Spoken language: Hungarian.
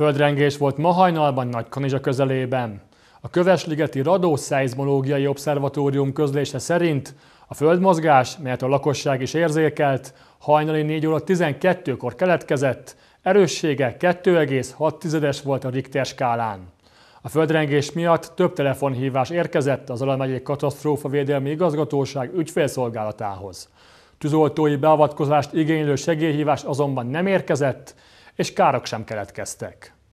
Földrengés volt ma hajnalban Kanizsa közelében. A Kövesligeti Radó Szeizmológiai Obszervatórium közlése szerint a földmozgás, melyet a lakosság is érzékelt, hajnali 4 óra 12-kor keletkezett, erőssége 2,6-es volt a Richter skálán. A földrengés miatt több telefonhívás érkezett az Alamegyék védelmi Igazgatóság ügyfélszolgálatához. Tűzoltói beavatkozást igénylő segélyhívás azonban nem érkezett, és károk sem keletkeztek.